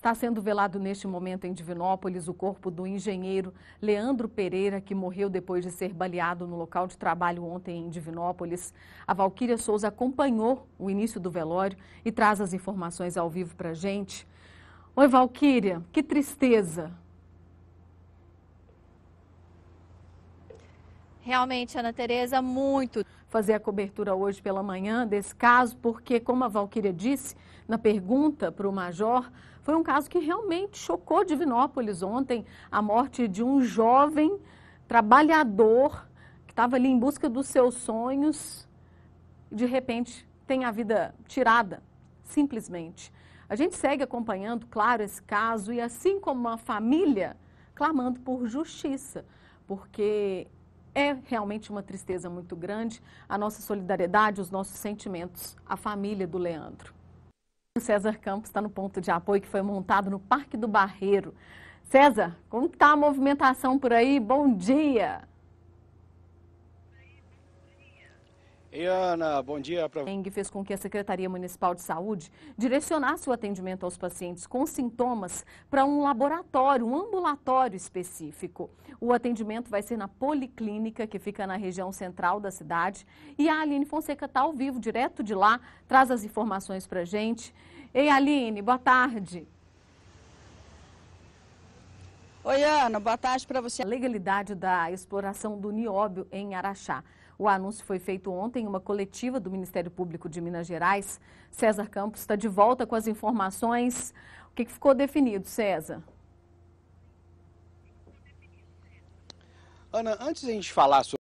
Está sendo velado neste momento em Divinópolis o corpo do engenheiro Leandro Pereira, que morreu depois de ser baleado no local de trabalho ontem em Divinópolis. A Valquíria Souza acompanhou o início do velório e traz as informações ao vivo para a gente. Oi, Valquíria, que tristeza. Realmente, Ana Tereza, muito. Fazer a cobertura hoje pela manhã desse caso, porque, como a Valquíria disse na pergunta para o Major, foi um caso que realmente chocou Divinópolis ontem a morte de um jovem trabalhador que estava ali em busca dos seus sonhos e, de repente, tem a vida tirada, simplesmente. A gente segue acompanhando, claro, esse caso e, assim como a família, clamando por justiça, porque é realmente uma tristeza muito grande. A nossa solidariedade, os nossos sentimentos à família do Leandro. O César Campos está no ponto de apoio que foi montado no Parque do Barreiro. César, como está a movimentação por aí? Bom dia! E Ana, bom dia para Dengue fez com que a Secretaria Municipal de Saúde direcionasse o atendimento aos pacientes com sintomas para um laboratório, um ambulatório específico. O atendimento vai ser na Policlínica, que fica na região central da cidade. E a Aline Fonseca está ao vivo, direto de lá, traz as informações para gente. Ei, Aline, boa tarde. Oi, Ana, boa tarde para você. A legalidade da exploração do nióbio em Araxá. O anúncio foi feito ontem em uma coletiva do Ministério Público de Minas Gerais. César Campos está de volta com as informações. O que, que ficou definido, César? Ana, antes de a gente falar sobre